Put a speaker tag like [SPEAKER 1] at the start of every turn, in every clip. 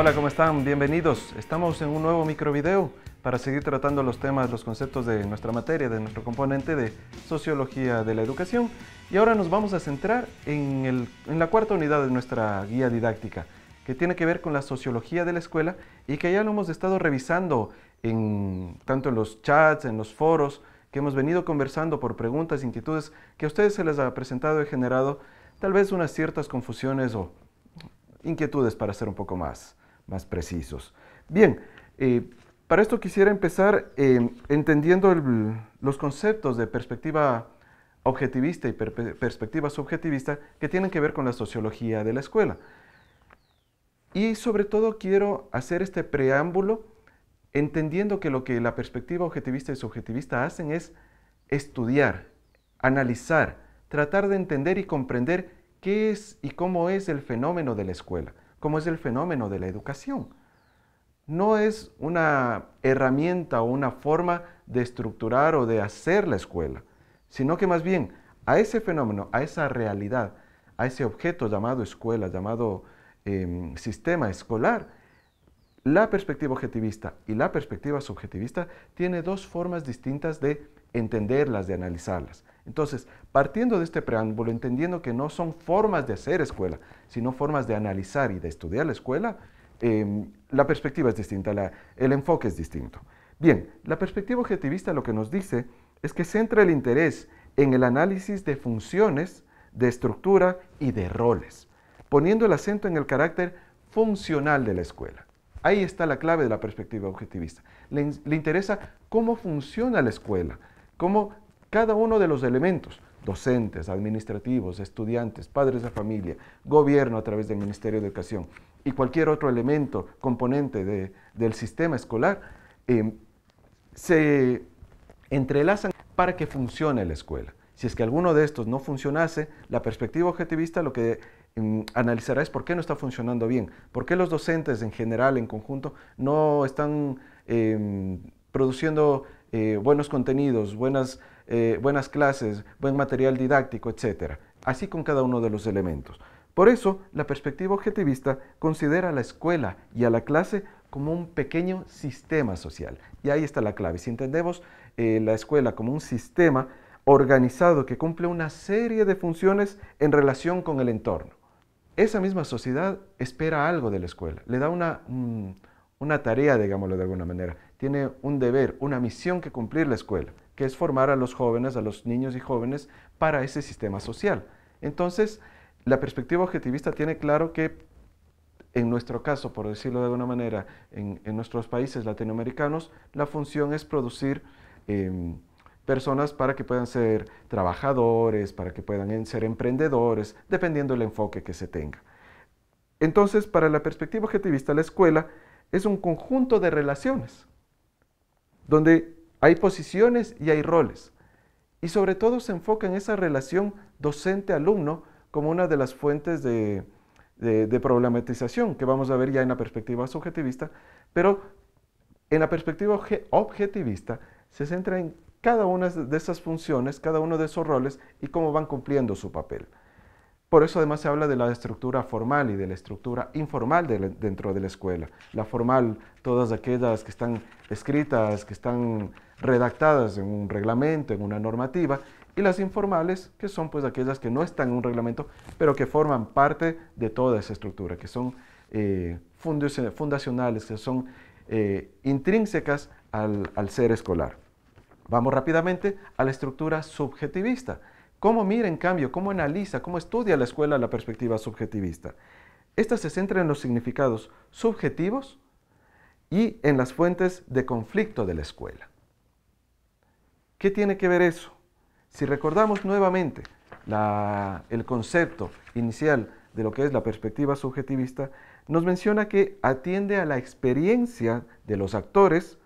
[SPEAKER 1] Hola, ¿cómo están? Bienvenidos. Estamos en un nuevo microvideo para seguir tratando los temas, los conceptos de nuestra materia, de nuestro componente de Sociología de la Educación. Y ahora nos vamos a centrar en, la cuarta unidad de nuestra guía didáctica, que tiene que ver con la sociología de la escuela y que ya lo hemos estado revisando en, tanto en los chats, en los foros, que hemos venido conversando por preguntas, inquietudes que a ustedes se les ha presentado y generado tal vez unas ciertas confusiones o inquietudes para hacer un poco más más precisos. Bien, eh, para esto quisiera empezar eh, entendiendo los conceptos de perspectiva objetivista y perspectiva subjetivista que tienen que ver con la sociología de la escuela. Y sobre todo quiero hacer este preámbulo entendiendo que lo que la perspectiva objetivista y subjetivista hacen es estudiar, analizar, tratar de entender y comprender qué es y cómo es el fenómeno de la escuela como es el fenómeno de la educación. No es una herramienta o una forma de estructurar o de hacer la escuela, sino que más bien a ese fenómeno, a esa realidad, a ese objeto llamado escuela, llamado em, sistema escolar, la perspectiva objetivista y la perspectiva subjetivista tiene dos formas distintas de entenderlas, de analizarlas. Entonces, partiendo de este preámbulo, entendiendo que no son formas de hacer escuela, sino formas de analizar y de estudiar la escuela, em, la perspectiva es distinta, el enfoque es distinto. Bien, la perspectiva objetivista lo que nos dice es que centra el interés en el análisis de funciones, de estructura y de roles, poniendo el acento en el carácter funcional de la escuela. Ahí está la clave de la perspectiva objetivista. Le, le interesa cómo funciona la escuela, cómo cada uno de los elementos, docentes, administrativos, estudiantes, padres de familia, gobierno a través del Ministerio de Educación y cualquier otro elemento, componente del sistema escolar, em, se entrelazan para que funcione la escuela. Si es que alguno de estos no funcionase, la perspectiva objetivista lo que em, analizará es por qué no está funcionando bien, por qué los docentes en general, en conjunto, no están em, produciendo eh, buenos contenidos, buenas eh, buenas clases, buen material didáctico, etc. Así con cada uno de los elementos. Por eso, la perspectiva objetivista considera a la escuela y a la clase como un pequeño sistema social. Y ahí está la clave. Si entendemos eh, la escuela como un sistema organizado que cumple una serie de funciones en relación con el entorno, esa misma sociedad espera algo de la escuela, le da una, una tarea, digámoslo de alguna manera, tiene un deber, una misión que cumplir la escuela, que es formar a los jóvenes, a los niños y jóvenes para ese sistema social. Entonces, la perspectiva objetivista tiene claro que en nuestro caso, por decirlo de alguna manera, en, nuestros países latinoamericanos, la función es producir em, personas para que puedan ser trabajadores, para que puedan ser emprendedores, dependiendo del enfoque que se tenga. Entonces, para la perspectiva objetivista, la escuela es un conjunto de relaciones donde hay posiciones y hay roles. Y sobre todo se enfoca en esa relación docente-alumno como una de las fuentes de, problematización que vamos a ver ya en la perspectiva subjetivista, pero en la perspectiva objetivista se centra en cada una de esas funciones, cada uno de esos roles y cómo van cumpliendo su papel. Por eso además se habla de la estructura formal y de la estructura informal dentro de la escuela. La formal, todas aquellas que están escritas, que están redactadas en un reglamento, en una normativa, y las informales, que son pues aquellas que no están en un reglamento, pero que forman parte de toda esa estructura, que son eh, eh, fundacionales, que son eh, intrínsecas al ser escolar. Vamos rápidamente a la estructura subjetivista ¿Cómo mira, en cambio, cómo analiza, cómo estudia la escuela la perspectiva subjetivista? Esta se centra en los significados subjetivos y en las fuentes de conflicto de la escuela. ¿Qué tiene que ver eso? Si recordamos nuevamente el concepto inicial de lo que es la perspectiva subjetivista, nos menciona que atiende a la experiencia de los actores,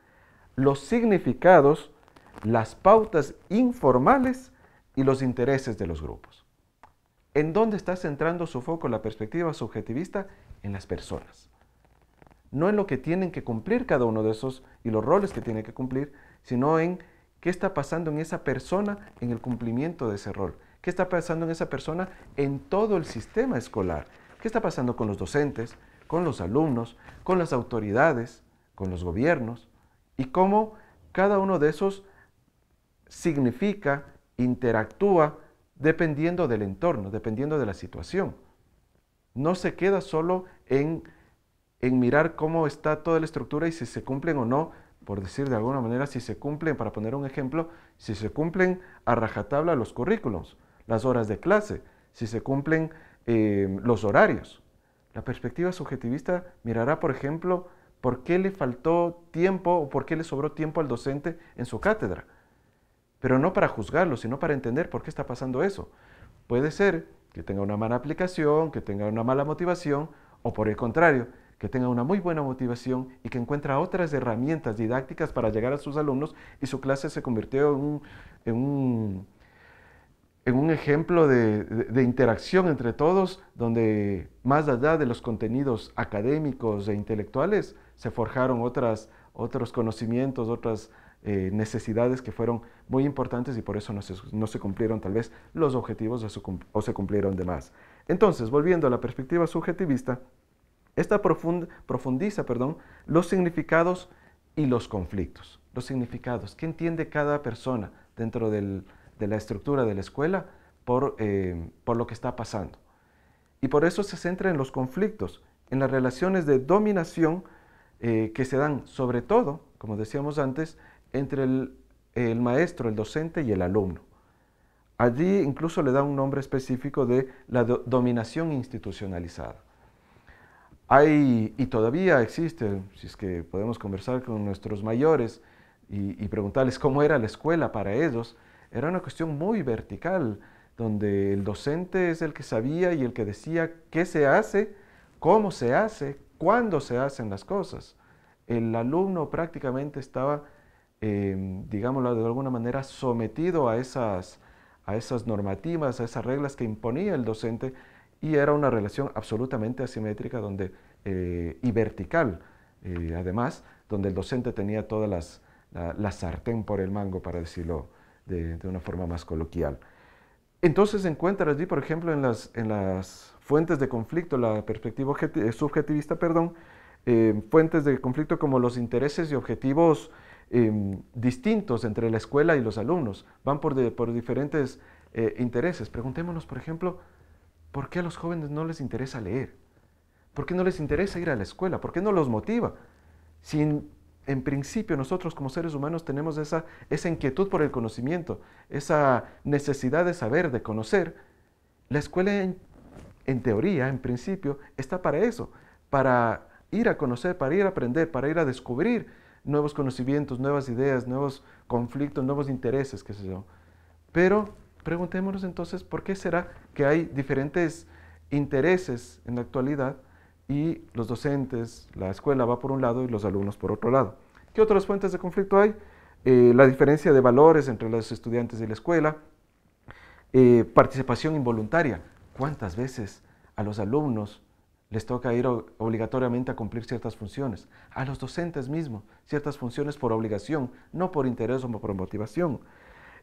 [SPEAKER 1] los significados, las pautas informales y los intereses de los grupos. ¿En dónde está centrando su foco la perspectiva subjetivista? En las personas. No en lo que tienen que cumplir cada uno de esos y los roles que tienen que cumplir, sino en qué está pasando en esa persona en el cumplimiento de ese rol. ¿Qué está pasando en esa persona en todo el sistema escolar? ¿Qué está pasando con los docentes, con los alumnos, con las autoridades, con los gobiernos? Y cómo cada uno de esos significa interactúa dependiendo del entorno, dependiendo de la situación. No se queda solo en, mirar cómo está toda la estructura y si se cumplen o no, por decir de alguna manera, si se cumplen, para poner un ejemplo, si se cumplen a rajatabla los currículums, las horas de clase, si se cumplen eh, los horarios. La perspectiva subjetivista mirará, por ejemplo, por qué le faltó tiempo o por qué le sobró tiempo al docente en su cátedra pero no para juzgarlo, sino para entender por qué está pasando eso. Puede ser que tenga una mala aplicación, que tenga una mala motivación, o por el contrario, que tenga una muy buena motivación y que encuentra otras herramientas didácticas para llegar a sus alumnos y su clase se convirtió en un, en un, ejemplo de, interacción entre todos, donde más allá de los contenidos académicos e intelectuales, se forjaron otras, otros conocimientos, otras eh, necesidades que fueron muy importantes y por eso no se, cumplieron tal vez los objetivos o, se cumplieron de más. Entonces, volviendo a la perspectiva subjetivista, esta profundiza perdón, los significados y los conflictos. Los significados, ¿qué entiende cada persona dentro de la estructura de la escuela por, eh, por lo que está pasando? Y por eso se centra en los conflictos, en las relaciones de dominación eh, que se dan sobre todo, como decíamos antes, entre el, maestro, el docente y el alumno. Allí incluso le da un nombre específico de la dominación institucionalizada. Hay, y todavía existe, si es que podemos conversar con nuestros mayores y, y, preguntarles cómo era la escuela para ellos, era una cuestión muy vertical, donde el docente es el que sabía y el que decía qué se hace, cómo se hace, cuándo se hacen las cosas. El alumno prácticamente estaba, em, digámoslo de alguna manera, sometido a esas, normativas, a esas reglas que imponía el docente y era una relación absolutamente asimétrica eh, y vertical, eh, además, donde el docente tenía toda la, sartén por el mango, para decirlo de una forma más coloquial. Entonces encuentra allí, por ejemplo, en las, fuentes de conflicto, la perspectiva eh, subjetivista, perdón, eh, fuentes de conflicto como los intereses y objetivos em, distintos entre la escuela y los alumnos, van por, diferentes eh, intereses. Preguntémonos, por ejemplo, ¿por qué a los jóvenes no les interesa leer? ¿Por qué no les interesa ir a la escuela? ¿Por qué no los motiva? Sin en principio nosotros como seres humanos tenemos esa, inquietud por el conocimiento, esa necesidad de saber, de conocer. La escuela en, teoría, en principio, está para eso, para ir a conocer, para ir a aprender, para ir a descubrir nuevos conocimientos, nuevas ideas, nuevos conflictos, nuevos intereses, qué sé yo. Pero preguntémonos entonces por qué será que hay diferentes intereses en la actualidad y los docentes, la escuela va por un lado y los alumnos por otro lado. ¿Qué otras fuentes de conflicto hay? Eh, la diferencia de valores entre los estudiantes y la escuela, eh, participación involuntaria. ¿Cuántas veces a los alumnos les toca ir obligatoriamente a cumplir ciertas funciones? A los docentes mismos, ciertas funciones por obligación, no por interés o por motivación.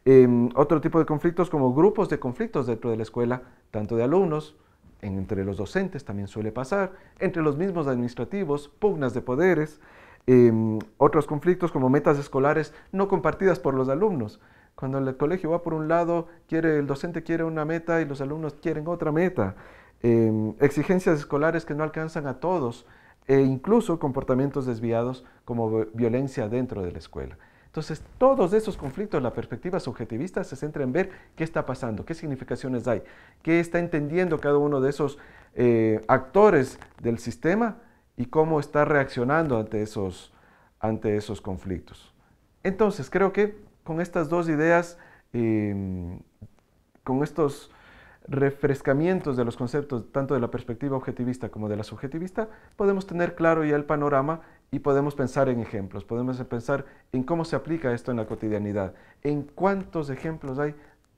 [SPEAKER 1] Em, otro tipo de conflictos como grupos de conflictos dentro de la escuela, tanto de alumnos, entre los docentes también suele pasar, entre los mismos administrativos, pugnas de poderes, em, otros conflictos como metas escolares no compartidas por los alumnos. Cuando el colegio va por un lado, quiere, el docente quiere una meta y los alumnos quieren otra meta. Em, exigencias escolares que no alcanzan a todos e incluso comportamientos desviados como violencia dentro de la escuela. Entonces, todos esos conflictos, la perspectiva subjetivista se centra en ver qué está pasando, qué significaciones hay, qué está entendiendo cada uno de esos eh, actores del sistema y cómo está reaccionando ante esos, ante esos conflictos. Entonces, creo que con estas dos ideas, em, con estos refrescamientos de los conceptos, tanto de la perspectiva objetivista como de la subjetivista, podemos tener claro ya el panorama y podemos pensar en ejemplos, podemos pensar en cómo se aplica esto en la cotidianidad, en cuántos ejemplos hay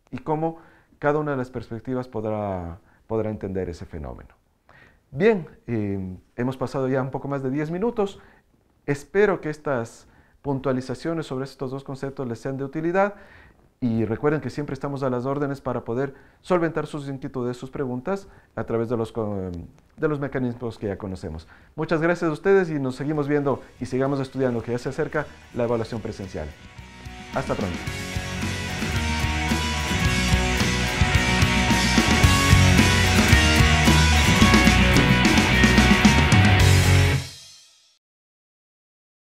[SPEAKER 1] y cómo cada una de las perspectivas podrá, podrá entender ese fenómeno. Bien, eh, hemos pasado ya un poco más de 10 minutos. Espero que estas puntualizaciones sobre estos dos conceptos les sean de utilidad. Y recuerden que siempre estamos a las órdenes para poder solventar sus inquietudes, sus preguntas a través de los, mecanismos que ya conocemos. Muchas gracias a ustedes y nos seguimos viendo y sigamos estudiando que ya se acerca la evaluación presencial. Hasta pronto.